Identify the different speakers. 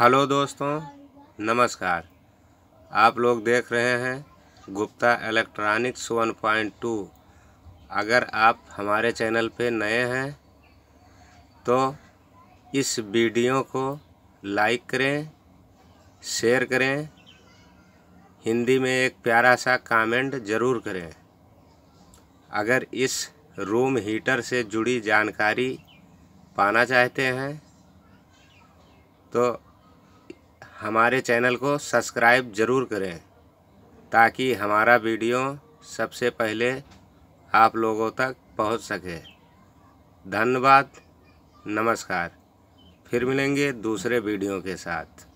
Speaker 1: hello दोस्तों नमस्कार आप लोग देख रहे हैं गुप्ता इलेक्ट्रॉनिक्स 1.2 अगर आप हमारे चैनल पे नए हैं तो इस वीडियो को लाइक करें शेयर करें हिंदी में एक प्यारा सा कमेंट ज़रूर करें अगर इस रूम हीटर से जुड़ी जानकारी पाना चाहते हैं तो हमारे चैनल को सब्सक्राइब ज़रूर करें ताकि हमारा वीडियो सबसे पहले आप लोगों तक पहुंच सके धन्यवाद नमस्कार फिर मिलेंगे दूसरे वीडियो के साथ